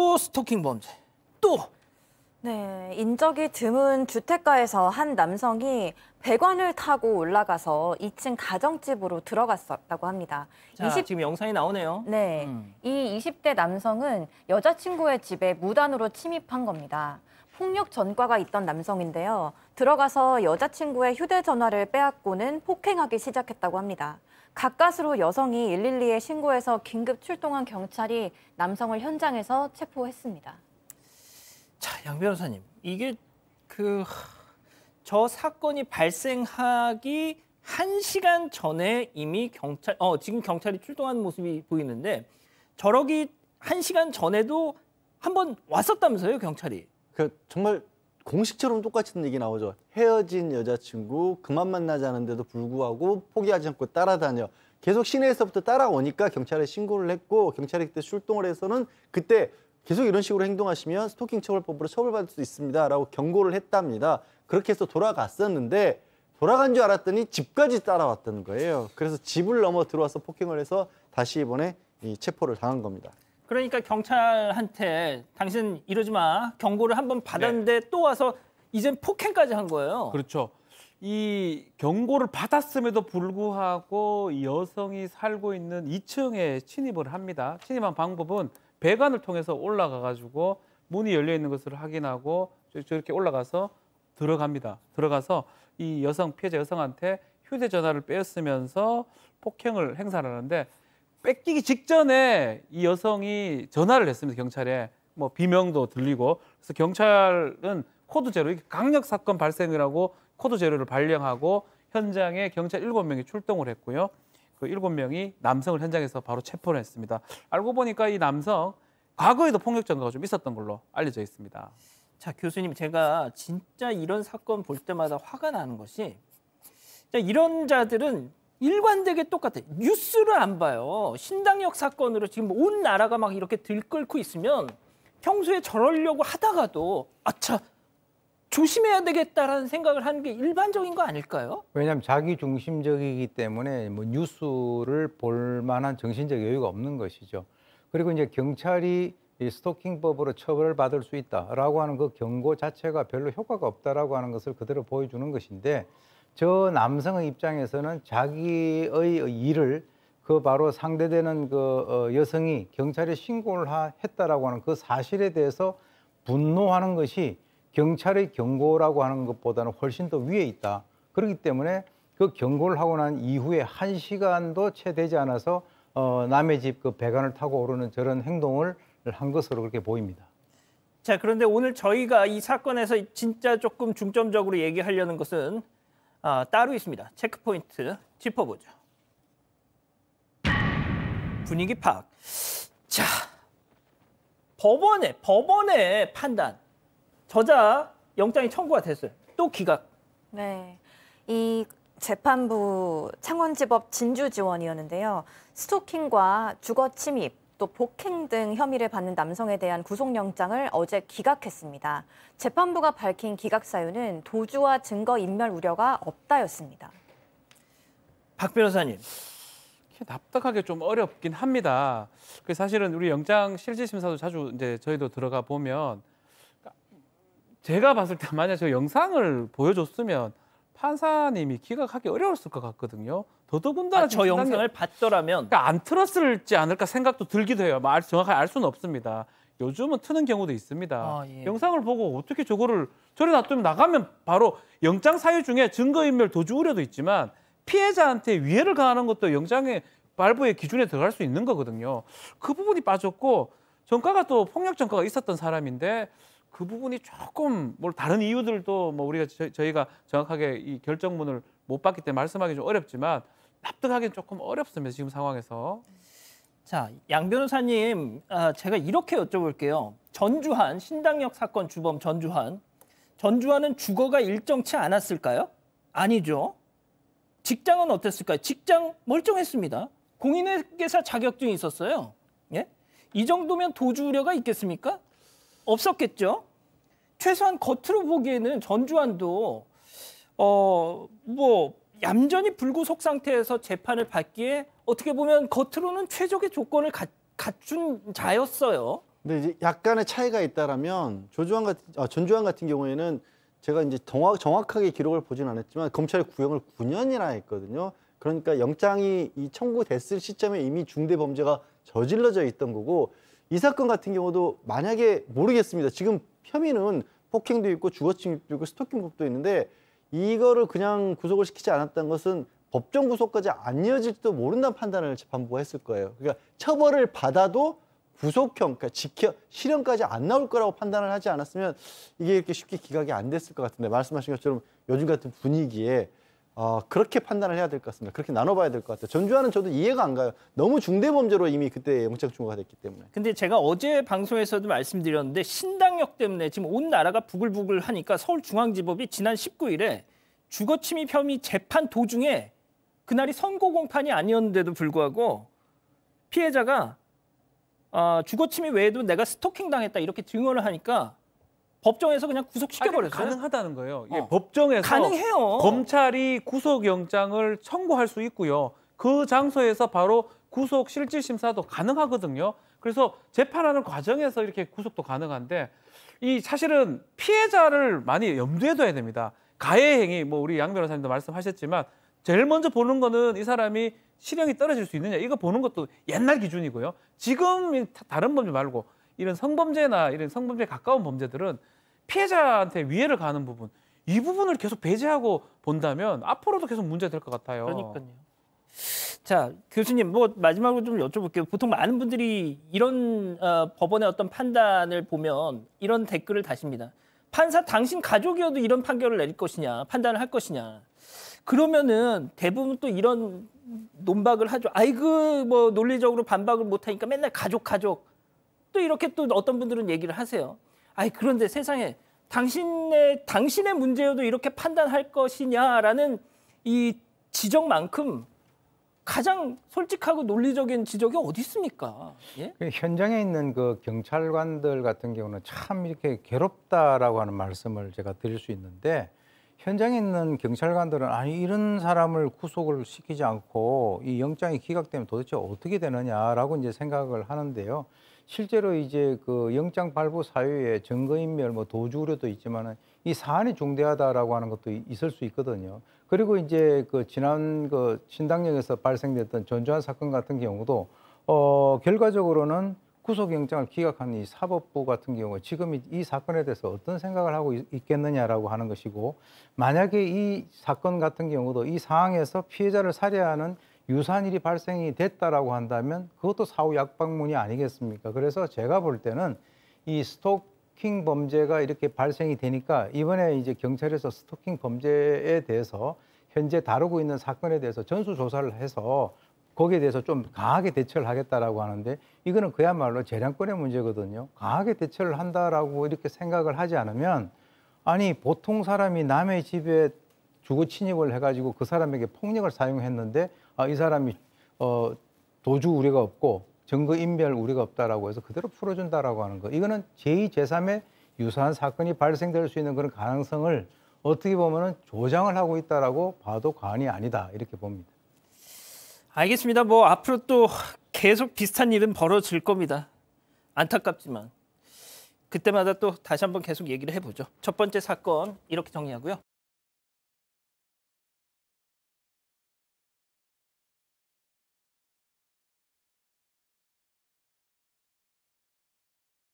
또 스토킹 범죄. 또 네, 인적이 드문 주택가에서 한 남성이 배관을 타고 올라가서 2층 가정집으로 들어갔었다고 합니다. 자, 20... 지금 영상이 나오네요. 네, 음. 이 20대 남성은 여자친구의 집에 무단으로 침입한 겁니다. 폭력 전과가 있던 남성인데요. 들어가서 여자친구의 휴대전화를 빼앗고는 폭행하기 시작했다고 합니다. 가까스로 여성이 112에 신고해서 긴급 출동한 경찰이 남성을 현장에서 체포했습니다. 자, 양 변호사님, 이게 그 저 사건이 발생하기 한시간 전에 이미 경찰, 어, 지금 경찰이 출동하는 모습이 보이는데 저러기 한시간 전에도 한번 왔었다면서요, 경찰이. 그 정말 공식처럼 똑같은 얘기 나오죠. 헤어진 여자친구 그만 만나자는데도 불구하고 포기하지 않고 따라다녀. 계속 시내에서부터 따라오니까 경찰에 신고를 했고 경찰이 그때 출동을 해서는 그때 계속 이런 식으로 행동하시면 스토킹 처벌법으로 처벌받을 수 있습니다라고 경고를 했답니다. 그렇게 해서 돌아갔었는데 돌아간 줄 알았더니 집까지 따라왔던 거예요. 그래서 집을 넘어 들어와서 폭행을 해서 다시 이번에 이 체포를 당한 겁니다. 그러니까 경찰한테 당신 이러지 마 경고를 한 번 받았는데 네. 또 와서 이젠 폭행까지 한 거예요. 그렇죠. 이 경고를 받았음에도 불구하고 여성이 살고 있는 2층에 침입을 합니다. 침입한 방법은 배관을 통해서 올라가 가지고 문이 열려 있는 것을 확인하고 저렇게 올라가서 들어갑니다. 들어가서 이 여성 피해자 여성한테 휴대전화를 빼앗으면서 폭행을 행사하는데 뺏기기 직전에 이 여성이 전화를 했습니다 경찰에 뭐 비명도 들리고 그래서 경찰은 코드 제로 강력 사건 발생이라고 코드 제로를 발령하고 현장에 경찰 일곱 명이 출동을 했고요 그 일곱 명이 남성을 현장에서 바로 체포를 했습니다 알고 보니까 이 남성 과거에도 폭력 전과가 좀 있었던 걸로 알려져 있습니다 자 교수님 제가 진짜 이런 사건 볼 때마다 화가 나는 것이 이런 자들은 일관되게 똑같아. 뉴스를 안 봐요. 신당역 사건으로 지금 온 나라가 막 이렇게 들끓고 있으면 평소에 저러려고 하다가도 아차 조심해야 되겠다라는 생각을 하는 게 일반적인 거 아닐까요? 왜냐하면 자기 중심적이기 때문에 뭐 뉴스를 볼 만한 정신적 여유가 없는 것이죠. 그리고 이제 경찰이 스토킹법으로 처벌을 받을 수 있다라고 하는 그 경고 자체가 별로 효과가 없다라고 하는 것을 그대로 보여주는 것인데 저 남성의 입장에서는 자기의 일을 그 바로 상대되는 그 어, 여성이 경찰에 신고를 했다라고 하는 그 사실에 대해서 분노하는 것이 경찰의 경고라고 하는 것보다는 훨씬 더 위에 있다. 그렇기 때문에 그 경고를 하고 난 이후에 한 시간도 채 되지 않아서 어, 남의 집 그 배관을 타고 오르는 저런 행동을 한 것으로 그렇게 보입니다. 자, 그런데 오늘 저희가 이 사건에서 진짜 조금 중점적으로 얘기하려는 것은 아, 따로 있습니다. 체크포인트 짚어보죠. 분위기 파악. 자, 법원의 법원의 판단. 저자 영장이 청구가 됐어요. 또 기각. 네. 이 재판부 창원지법 진주지원이었는데요. 스토킹과 주거 침입, 또 폭행 등 혐의를 받는 남성에 대한 구속영장을 어제 기각했습니다. 재판부가 밝힌 기각 사유는 도주와 증거 인멸 우려가 없다였습니다. 박 변호사님. 납득하기 좀 어렵긴 합니다. 그 사실은 우리 영장 실질 심사도 자주 이제 저희도 들어가 보면 제가 봤을 때 만약 저 영상을 보여줬으면 판사님이 기각하기 어려웠을 것 같거든요. 더더군다나 아, 저 영상을 봤더라면 그러니까 안 틀었을지 않을까 생각도 들기도 해요. 말 뭐 정확하게 알 수는 없습니다. 요즘은 트는 경우도 있습니다. 아, 예. 영상을 보고 어떻게 저거를 저래 놔두면 나가면 바로 영장 사유 중에 증거인멸 도주 우려도 있지만 피해자한테 위해를 가하는 것도 영장의 발부의 기준에 들어갈 수 있는 거거든요. 그 부분이 빠졌고 전과가 또 폭력 전과가 있었던 사람인데 그 부분이 조금 뭐 다른 이유들도 뭐 우리가 저, 희가 정확하게 이 결정문을 못 봤기 때문에 말씀하기 좀 어렵지만 납득하기는 조금 어렵습니다 지금 상황에서. 자, 양 변호사님, 아, 제가 이렇게 여쭤볼게요. 전주환 신당역 사건 주범 전주환 전주환은 주거가 일정치 않았을까요? 아니죠. 직장은 어땠을까요? 직장 멀쩡했습니다. 공인회계사 자격증이 있었어요. 예? 이 정도면 도주 우려가 있겠습니까? 없었겠죠. 최소한 겉으로 보기에는 전주환도 어뭐 얌전히 불구속 상태에서 재판을 받기에 어떻게 보면 겉으로는 최적의 조건을 가, 갖춘 자였어요. 근데 이제 약간의 차이가 있다라면 조주환 같은 아, 어, 전주환 같은 경우에는 제가 이제 정확, 정확하게 기록을 보진 않았지만 검찰 구형을 9년이나 했거든요. 그러니까 영장이 이 청구됐을 시점에 이미 중대 범죄가 저질러져 있던 거고 이 사건 같은 경우도 만약에 모르겠습니다. 지금 혐의는 폭행도 있고 주거침입도 있고 스토킹법도 있는데 이거를 그냥 구속을 시키지 않았다는 것은 법정 구속까지 안 이어질지도 모른다는 판단을 재판부가 했을 거예요. 그러니까 처벌을 받아도 구속형, 그러니까 지켜 실형까지 안 나올 거라고 판단을 하지 않았으면 이게 이렇게 쉽게 기각이 안 됐을 것 같은데 말씀하신 것처럼 요즘 같은 분위기에 어, 그렇게 판단을 해야 될 것 같습니다. 그렇게 나눠봐야 될 것 같아요. 전주환는 저도 이해가 안 가요. 너무 중대 범죄로 이미 그때 영장 청구가 됐기 때문에. 근데 제가 어제 방송에서도 말씀드렸는데 신당역 때문에 지금 온 나라가 부글부글 하니까 서울중앙지법이 지난 19일에 주거침입 혐의 재판 도중에 그날이 선고 공판이 아니었는데도 불구하고 피해자가 어, 주거침입 외에도 내가 스토킹 당했다 이렇게 증언을 하니까 법정에서 그냥 구속시켜 버렸어요. 아, 그러니까 가능하다는 거예요. 예, 어. 법정에서 가능해요. 검찰이 구속영장을 청구할 수 있고요. 그 장소에서 바로 구속 실질 심사도 가능하거든요. 그래서 재판하는 과정에서 이렇게 구속도 가능한데 이 사실은 피해자를 많이 염두에 둬야 됩니다. 가해 행위 뭐 우리 양 변호사님도 말씀하셨지만 제일 먼저 보는 거는 이 사람이 실형이 떨어질 수 있느냐 이거 보는 것도 옛날 기준이고요. 지금 다른 범죄 말고 이런 성범죄나 이런 성범죄에 가까운 범죄들은 피해자한테 위해를 가는 부분 이 부분을 계속 배제하고 본다면 앞으로도 계속 문제 될 것 같아요. 그러니까요. 자 교수님 뭐 마지막으로 좀 여쭤볼게요. 보통 많은 분들이 이런 어, 법원의 어떤 판단을 보면 이런 댓글을 다십니다. 판사 당신 가족이어도 이런 판결을 내릴 것이냐 판단을 할 것이냐 그러면은 대부분 또 이런 논박을 하죠. 아이그 뭐 논리적으로 반박을 못하니까 맨날 가족 가족 또 이렇게 또 어떤 분들은 얘기를 하세요. 아이 그런데 세상에 당신의 당신의 문제여도 이렇게 판단할 것이냐라는 이 지적만큼 가장 솔직하고 논리적인 지적이 어디 있습니까? 예? 그 현장에 있는 그 경찰관들 같은 경우는 참 이렇게 괴롭다라고 하는 말씀을 제가 드릴 수 있는데 현장에 있는 경찰관들은 아니 이런 사람을 구속을 시키지 않고 이 영장이 기각되면 도대체 어떻게 되느냐라고 이제 생각을 하는데요. 실제로 이제 그 영장 발부 사유에 증거인멸, 뭐 도주 우려도 있지만은 이 사안이 중대하다라고 하는 것도 있을 수 있거든요. 그리고 이제 그 지난 그 신당역에서 발생됐던 전주한 사건 같은 경우도 어 결과적으로는 구속영장을 기각한 이 사법부 같은 경우 지금 이 사건에 대해서 어떤 생각을 하고 있, 겠느냐라고 하는 것이고 만약에 이 사건 같은 경우도 이 상황에서 피해자를 살해하는 유사한 일이 발생이 됐다라고 한다면 그것도 사후 약방문이 아니겠습니까? 그래서 제가 볼 때는 이 스토킹 범죄가 이렇게 발생이 되니까 이번에 이제 경찰에서 스토킹 범죄에 대해서 현재 다루고 있는 사건에 대해서 전수 조사를 해서 거기에 대해서 좀 강하게 대처를 하겠다라고 하는데 이거는 그야말로 재량권의 문제거든요. 강하게 대처를 한다라고 이렇게 생각을 하지 않으면 아니 보통 사람이 남의 집에 주거 침입을 해가지고 그 사람에게 폭력을 사용했는데 아, 이 사람이 어, 도주 우려가 없고 증거 인멸 우려가 없다라고 해서 그대로 풀어준다라고 하는 거. 이거는 제2, 제3의 유사한 사건이 발생될 수 있는 그런 가능성을 어떻게 보면은 조장을 하고 있다라고 봐도 과언이 아니다 이렇게 봅니다. 알겠습니다. 뭐 앞으로 또 계속 비슷한 일은 벌어질 겁니다. 안타깝지만 그때마다 또 다시 한번 계속 얘기를 해보죠. 첫 번째 사건 이렇게 정리하고요.